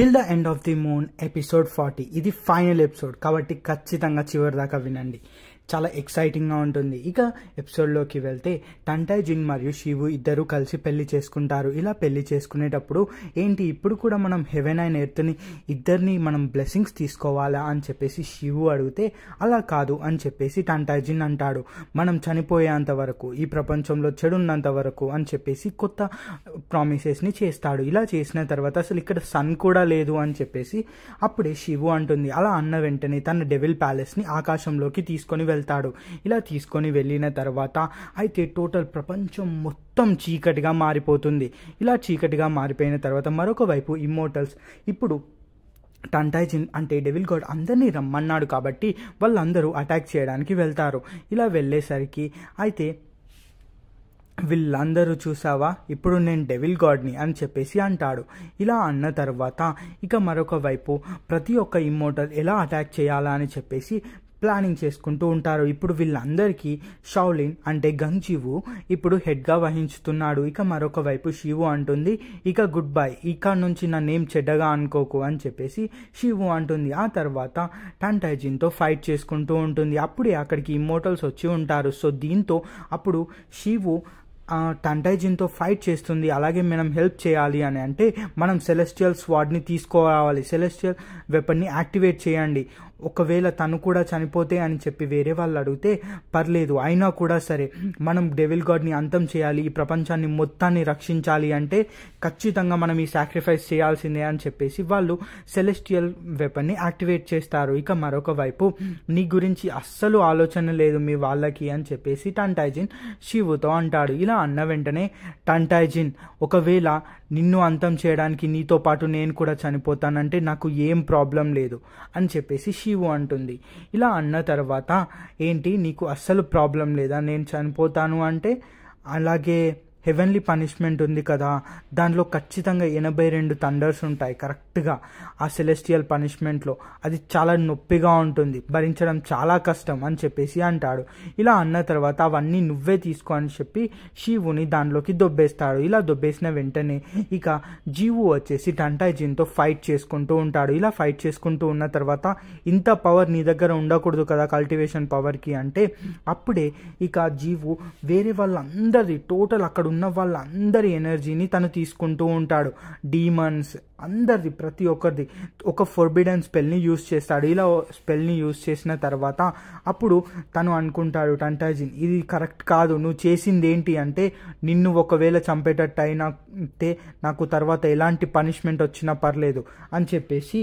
till the end of the moon episode forty ఇది final episode కాబట్టి ఖచ్చితంగా చివరి దాకా వినండి చాలా ఎక్సైటింగ్గా ఉంటుంది ఇక ఎపిసోడ్లోకి వెళ్తే టంటాయ్ జింగ్ మరియు శివు ఇద్దరు కలిసి పెళ్లి చేసుకుంటారు ఇలా పెళ్లి చేసుకునేటప్పుడు ఏంటి ఇప్పుడు కూడా మనం హెవెన్ అయిన ఎర్త్ని ఇద్దరిని మనం బ్లెస్సింగ్స్ తీసుకోవాలా అని చెప్పేసి శివు అడిగితే అలా కాదు అని చెప్పేసి టంటాయ్ జింగ్ అంటాడు మనం చనిపోయేంత వరకు ఈ ప్రపంచంలో చెడున్నంత వరకు అని చెప్పేసి కొత్త ప్రామిసెస్ని చేస్తాడు ఇలా చేసిన తర్వాత అసలు ఇక్కడ సన్ కూడా లేదు అని చెప్పేసి అప్పుడే శివు అంటుంది అలా అన్న వెంటనే తన డెవిల్ ప్యాలెస్ని ఆకాశంలోకి తీసుకొని వెళ్తాడు వెళ్తాడు ఇలా తీసుకొని వెళ్ళిన తర్వాత అయితే టోటల్ ప్రపంచం మొత్తం చీకటిగా మారిపోతుంది ఇలా చీకటిగా మారిపోయిన తర్వాత మరొక వైపు ఇమ్మోటల్స్ ఇప్పుడు టంటైజిన్ అంటే డెవిల్ గాడ్ అందరినీ రమ్మన్నాడు కాబట్టి వాళ్ళందరూ అటాక్ చేయడానికి వెళ్తారు ఇలా వెళ్ళేసరికి అయితే వీళ్ళందరూ చూసావా ఇప్పుడు నేను డెవిల్ గాడ్ని అని చెప్పేసి అంటాడు ఇలా అన్న తర్వాత ఇక మరొక వైపు ప్రతి ఒక్క ఇమ్మోటల్ ఎలా అటాక్ చేయాలా అని చెప్పేసి ప్లానింగ్ చేసుకుంటూ ఉంటారు ఇప్పుడు వీళ్ళందరికీ షౌలిన్ అంటే గంజీవు ఇప్పుడు హెడ్గా వహించుతున్నాడు ఇక మరొక వైపు శివు అంటుంది ఇక గుడ్ బై ఇక నుంచి నా నేమ్ చెడ్డగా అనుకోకు అని చెప్పేసి శివు అంటుంది ఆ తర్వాత టంటైజిన్తో ఫైట్ చేసుకుంటూ ఉంటుంది అప్పుడే అక్కడికి ఇమోటల్స్ వచ్చి ఉంటారు సో దీంతో అప్పుడు శివు టంటైజిన్తో ఫైట్ చేస్తుంది అలాగే మనం హెల్ప్ చేయాలి అని అంటే మనం సెలెస్టియల్ స్వాడ్ని తీసుకోవాలి సెలెస్టియల్ వెపన్ని యాక్టివేట్ చేయండి ఒకవేళ తను కూడా చనిపోతే అని చెప్పి వేరే వాళ్ళు అడిగితే పర్లేదు అయినా కూడా సరే మనం డెవిల్ గాడ్ని అంతం చేయాలి ఈ ప్రపంచాన్ని మొత్తాన్ని రక్షించాలి అంటే ఖచ్చితంగా మనం ఈ సాక్రిఫైస్ చేయాల్సిందే అని చెప్పేసి వాళ్ళు సెలెస్టియల్ వెపన్ని యాక్టివేట్ చేస్తారు ఇక మరొక వైపు నీ గురించి అస్సలు ఆలోచన లేదు మీ వాళ్ళకి అని చెప్పేసి టంటైజిన్ శివుతో అంటాడు ఇలా అన్న వెంటనే టంటైజిన్ ఒకవేళ నిన్ను అంతం చేయడానికి నీతో పాటు నేను కూడా చనిపోతానంటే నాకు ఏం ప్రాబ్లం లేదు అని చెప్పేసి శివు అంటుంది ఇలా అన్న తర్వాత ఏంటి నీకు అస్సలు ప్రాబ్లం లేదా నేను చనిపోతాను అంటే అలాగే హెవెన్లీ పనిష్మెంట్ ఉంది కదా దానిలో ఖచ్చితంగా ఎనభై రెండు థండర్స్ ఉంటాయి కరెక్ట్గా ఆ సెలెస్టియల్ పనిష్మెంట్లో అది చాలా నొప్పిగా ఉంటుంది భరించడం చాలా కష్టం అని చెప్పేసి అంటాడు ఇలా అన్న తర్వాత అవన్నీ నువ్వే తీసుకో అని చెప్పి శివుని దానిలోకి దొబ్బేస్తాడు ఇలా దొబ్బేసిన వెంటనే ఇక జీవు వచ్చేసి టంటాయిజీన్తో ఫైట్ చేసుకుంటూ ఉంటాడు ఇలా ఫైట్ చేసుకుంటూ ఉన్న తర్వాత ఇంత పవర్ నీ దగ్గర ఉండకూడదు కదా కల్టివేషన్ పవర్కి అంటే అప్పుడే ఇక జీవు వేరే వాళ్ళందరి టోటల్ అక్కడ అక్కడున్న వాళ్ళందరి ఎనర్జీని తను తీసుకుంటూ ఉంటాడు డీమన్స్ అందరిది ప్రతి ఒక్కరిది ఒక ఫొర్బిడన్ స్పెల్ని యూస్ చేస్తాడు ఇలా స్పెల్ని యూస్ చేసిన తర్వాత అప్పుడు తను అనుకుంటాడు టంటాజిన్ ఇది కరెక్ట్ కాదు నువ్వు చేసింది ఏంటి అంటే నిన్ను ఒకవేళ చంపేటట్టు అయినా నాకు తర్వాత ఎలాంటి పనిష్మెంట్ వచ్చినా పర్లేదు అని చెప్పేసి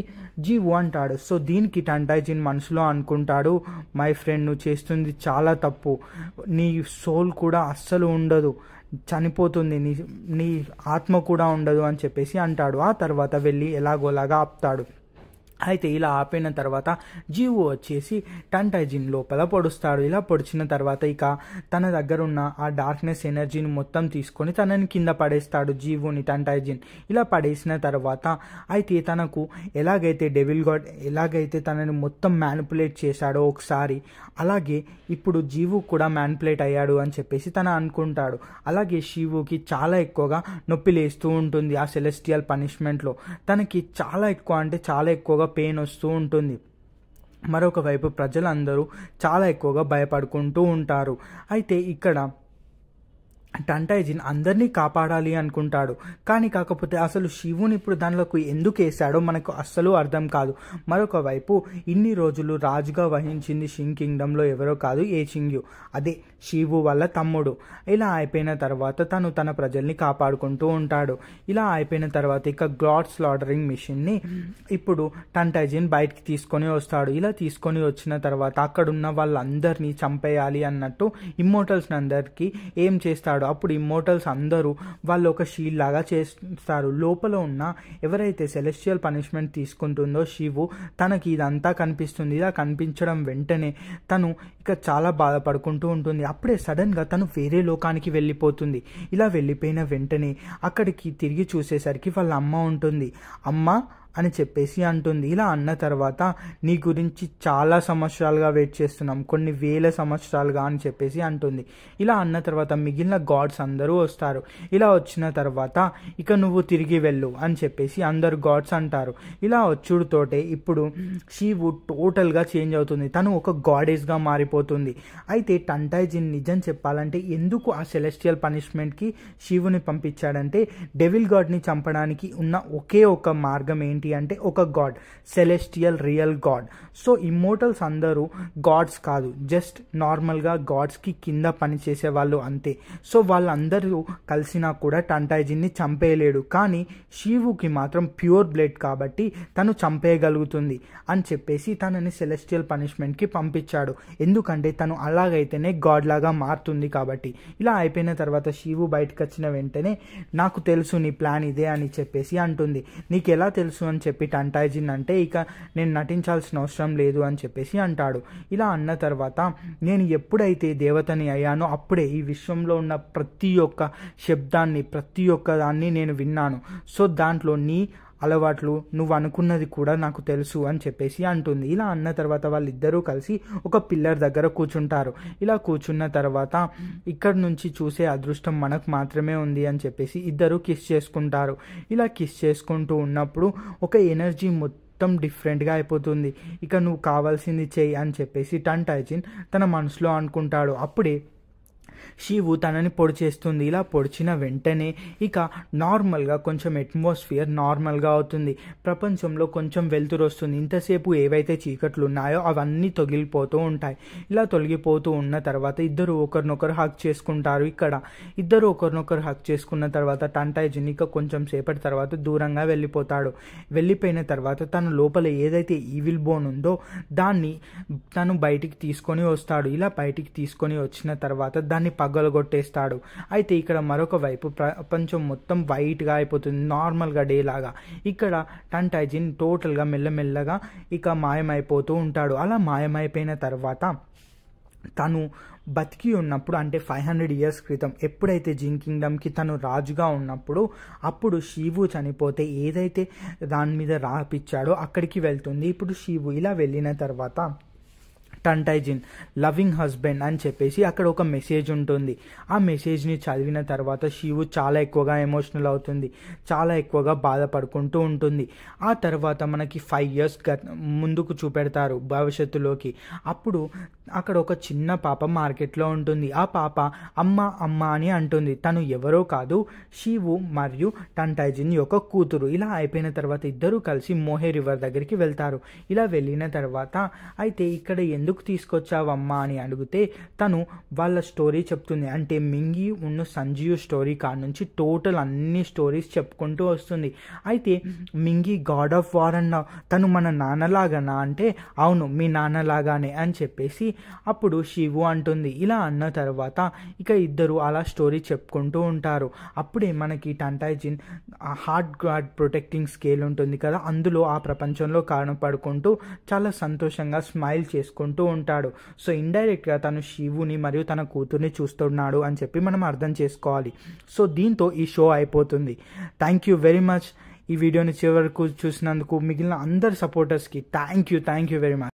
జీవు అంటాడు సో దీనికి టంటాజిన్ మనసులో అనుకుంటాడు మై ఫ్రెండ్ నువ్వు చేస్తుంది చాలా తప్పు నీ సోల్ కూడా అస్సలు ఉండదు చనిపోతుంది నీ నీ ఆత్మ కూడా ఉండదు అని చెప్పేసి అంటాడు ఆ తర్వాత వెళ్ళి ఎలాగోలాగా ఆపుతాడు అయితే ఇలా ఆపిన తర్వాత జీవు వచ్చేసి టంటైజిన్ లోపల పొడుస్తాడు ఇలా పొడిచిన తర్వాత ఇక తన దగ్గర ఉన్న ఆ డార్క్నెస్ ఎనర్జీని మొత్తం తీసుకొని తనని కింద పడేస్తాడు జీవుని టంటైజిన్ ఇలా పడేసిన తర్వాత అయితే తనకు ఎలాగైతే డెవిల్ గాడ్ ఎలాగైతే తనని మొత్తం మ్యానిపులేట్ చేశాడో ఒకసారి అలాగే ఇప్పుడు జీవు కూడా మ్యానిపులేట్ అయ్యాడు అని చెప్పేసి తన అనుకుంటాడు అలాగే శివుకి చాలా ఎక్కువగా నొప్పి లేస్తూ ఉంటుంది ఆ సెలెస్టియల్ పనిష్మెంట్లో తనకి చాలా ఎక్కువ అంటే చాలా ఎక్కువగా పెయిన్ వస్తూ ఉంటుంది మరొకవైపు ప్రజలందరూ చాలా ఎక్కువగా భయపడుకుంటూ ఉంటారు అయితే ఇక్కడ టంటైజిన్ అందరినీ కాపాడాలి అనుకుంటాడు కానీ కాకపోతే అసలు శివుని ఇప్పుడు దానిలోకి ఎందుకు వేశాడో మనకు అస్సలు అర్థం కాదు మరొక వైపు ఇన్ని రోజులు రాజుగా వహించింది షింగ్ కింగ్డంలో ఎవరో కాదు ఏ చింగ్యు అదే శివు వాళ్ళ తమ్ముడు ఇలా అయిపోయిన తర్వాత తను తన ప్రజల్ని కాపాడుకుంటూ ఉంటాడు ఇలా అయిపోయిన తర్వాత ఇక గ్లాడ్ స్లాడరింగ్ మిషన్ని ఇప్పుడు టంటైజిన్ బయటికి తీసుకొని వస్తాడు ఇలా తీసుకొని వచ్చిన తర్వాత అక్కడున్న వాళ్ళందరినీ చంపేయాలి అన్నట్టు ఇమ్మోటల్స్ అందరికీ ఏం చేస్తాడు అప్పుడు ఇమ్మోటల్స్ అందరూ వాళ్ళు ఒక షీల్ లాగా చేస్తారు లోపల ఉన్న ఎవరైతే సెలెస్టియల్ పనిష్మెంట్ తీసుకుంటుందో శివు తనకి ఇదంతా కనిపిస్తుంది ఇలా కనిపించడం వెంటనే తను ఇక చాలా బాధపడుకుంటూ ఉంటుంది అప్పుడే సడన్గా తను వేరే లోకానికి వెళ్ళిపోతుంది ఇలా వెళ్ళిపోయిన వెంటనే అక్కడికి తిరిగి చూసేసరికి వాళ్ళ అమ్మ ఉంటుంది అమ్మ అని చెప్పేసి అంటుంది ఇలా అన్న తర్వాత నీ గురించి చాలా సంవత్సరాలుగా వెయిట్ చేస్తున్నాం కొన్ని వేల సంవత్సరాలుగా అని చెప్పేసి అంటుంది ఇలా అన్న తర్వాత మిగిలిన గాడ్స్ అందరూ వస్తారు ఇలా వచ్చిన తర్వాత ఇక నువ్వు తిరిగి వెళ్ళు అని చెప్పేసి అందరు గాడ్స్ అంటారు ఇలా వచ్చుడుతోటే ఇప్పుడు షీవు టోటల్గా చేంజ్ అవుతుంది తను ఒక గాడెస్గా మారిపోతుంది అయితే టంటాయిజిన్ నిజం చెప్పాలంటే ఎందుకు ఆ సెలెస్టియల్ పనిష్మెంట్కి శివుని పంపించాడంటే డెవిల్ గాడ్ని చంపడానికి ఉన్న ఒకే ఒక మార్గం ఏంటి ఏంటి అంటే ఒక god celestial real god so immortals అందరూ గాడ్స్ కాదు జస్ట్ నార్మల్గా గాడ్స్కి కింద పనిచేసే వాళ్ళు అంతే సో వాళ్ళందరూ కలిసినా కూడా టంటాయిజిన్ని చంపేయలేడు కానీ శివుకి మాత్రం ప్యూర్ బ్లడ్ కాబట్టి తను చంపేయగలుగుతుంది అని చెప్పేసి తనని సెలెస్టియల్ పనిష్మెంట్కి పంపించాడు ఎందుకంటే తను అలాగైతేనే గాడ్ లాగా మారుతుంది కాబట్టి ఇలా అయిపోయిన తర్వాత శివు బయటకు వచ్చిన వెంటనే నాకు తెలుసు నీ ప్లాన్ ఇదే అని చెప్పేసి అంటుంది నీకు ఎలా తెలుసు అని చెప్పి టంటాయిజిన్ అంటే ఇక నేను నటించాల్సిన అవసరం లేదు అని చెప్పేసి అంటాడు ఇలా అన్న తర్వాత నేను ఎప్పుడైతే దేవతని అయ్యానో అప్పుడే ఈ విశ్వంలో ఉన్న ప్రతి ఒక్క శబ్దాన్ని ప్రతి ఒక్క దాన్ని నేను విన్నాను సో దాంట్లో నీ అలవాట్లు నువ్వు అనుకున్నది కూడా నాకు తెలుసు అని చెప్పేసి అంటుంది ఇలా అన్న తర్వాత వాళ్ళిద్దరూ కలిసి ఒక పిల్లర్ దగ్గర కూర్చుంటారు ఇలా కూర్చున్న తర్వాత ఇక్కడ నుంచి చూసే అదృష్టం మనకు మాత్రమే ఉంది అని చెప్పేసి ఇద్దరు కిస్ చేసుకుంటారు ఇలా కిస్ చేసుకుంటూ ఉన్నప్పుడు ఒక ఎనర్జీ మొత్తం మొత్తం డిఫరెంట్గా అయిపోతుంది ఇక నువ్వు కావాల్సింది చేయి అని చెప్పేసి టన్ టైజిన్ తన మనసులో అనుకుంటాడు అప్పుడే శివు తనని పొడి చేస్తుంది ఇలా పొడిచిన వెంటనే ఇక నార్మల్గా కొంచెం అట్మాస్ఫియర్ నార్మల్గా అవుతుంది ప్రపంచంలో కొంచెం వెలుతురు వస్తుంది ఇంతసేపు ఏవైతే చీకట్లు ఉన్నాయో అవన్నీ తొగిలిపోతూ ఉంటాయి ఇలా తొలగిపోతూ ఉన్న తర్వాత ఇద్దరు ఒకరినొకరు హక్ చేసుకుంటారు ఇక్కడ ఇద్దరు ఒకరినొకరు హక్ చేసుకున్న తర్వాత టంటాయిజనిక కొంచెం సేపటి తర్వాత దూరంగా వెళ్ళిపోతాడు వెళ్ళిపోయిన తర్వాత తన లోపల ఏదైతే ఈవిల్ బోన్ ఉందో దాన్ని తను బయటికి తీసుకొని వస్తాడు ఇలా బయటికి తీసుకొని వచ్చిన తర్వాత దాన్ని మొత్తాన్ని పగలగొట్టేస్తాడు అయితే ఇక్కడ మరొక వైపు ప్రపంచం మొత్తం వైట్గా అయిపోతుంది నార్మల్గా డే లాగా ఇక్కడ టంటైజిన్ టోటల్గా మెల్లమెల్లగా ఇక మాయమైపోతూ ఉంటాడు అలా మాయమైపోయిన తర్వాత తను బతికి ఉన్నప్పుడు అంటే ఫైవ్ హండ్రెడ్ ఇయర్స్ క్రితం ఎప్పుడైతే జిన్ కింగ్డమ్కి తను రాజుగా ఉన్నప్పుడు అప్పుడు శివు చనిపోతే ఏదైతే దాని మీద రాపిచ్చాడో అక్కడికి వెళ్తుంది ఇప్పుడు శివు ఇలా వెళ్ళిన తర్వాత టంటైజిన్ లవింగ్ హస్బెండ్ అని చెప్పేసి అక్కడ ఒక మెసేజ్ ఉంటుంది ఆ మెసేజ్ని చదివిన తర్వాత శివు చాలా ఎక్కువగా ఎమోషనల్ అవుతుంది చాలా ఎక్కువగా బాధపడుకుంటూ ఉంటుంది ఆ తర్వాత మనకి ఫైవ్ ఇయర్స్ ముందుకు చూపెడతారు భవిష్యత్తులోకి అప్పుడు అక్కడ ఒక చిన్న పాప మార్కెట్లో ఉంటుంది ఆ పాప అమ్మ అమ్మ అని అంటుంది తను ఎవరో కాదు శివు మరియు టంటైజిన్ యొక్క కూతురు ఇలా అయిపోయిన తర్వాత ఇద్దరూ కలిసి మోహే రివర్ దగ్గరికి వెళ్తారు ఇలా వెళ్ళిన తర్వాత అయితే ఇక్కడ ఎందుకు ఎందుకు తీసుకొచ్చావమ్మా అని అడిగితే తను వాళ్ళ స్టోరీ చెప్తుంది అంటే మింగి ఉన్న సంజీవ్ స్టోరీ కాడ నుంచి టోటల్ అన్ని స్టోరీస్ చెప్పుకుంటూ వస్తుంది అయితే మింగి గాడ్ ఆఫ్ వార్ అన్న తను మన నాన్నలాగానా అంటే అవును మీ నాన్నలాగానే అని చెప్పేసి అప్పుడు శివు అంటుంది ఇలా అన్న తర్వాత ఇక ఇద్దరు అలా స్టోరీ చెప్పుకుంటూ ఉంటారు అప్పుడే మనకి టంటైజిన్ హార్ట్ గార్డ్ ప్రొటెక్టింగ్ స్కేల్ ఉంటుంది కదా అందులో ఆ ప్రపంచంలో కారణం పడుకుంటూ చాలా సంతోషంగా స్మైల్ చేసుకుంటూ అంటూ ఉంటాడు సో ఇండైరెక్ట్గా తను శివుని మరియు తన కూతుర్ని చూస్తున్నాడు అని చెప్పి మనం అర్థం చేసుకోవాలి సో దీంతో ఈ షో అయిపోతుంది థ్యాంక్ యూ వెరీ మచ్ ఈ వీడియోని చివరకు చూసినందుకు మిగిలిన అందరి సపోర్టర్స్కి thank you thank you very much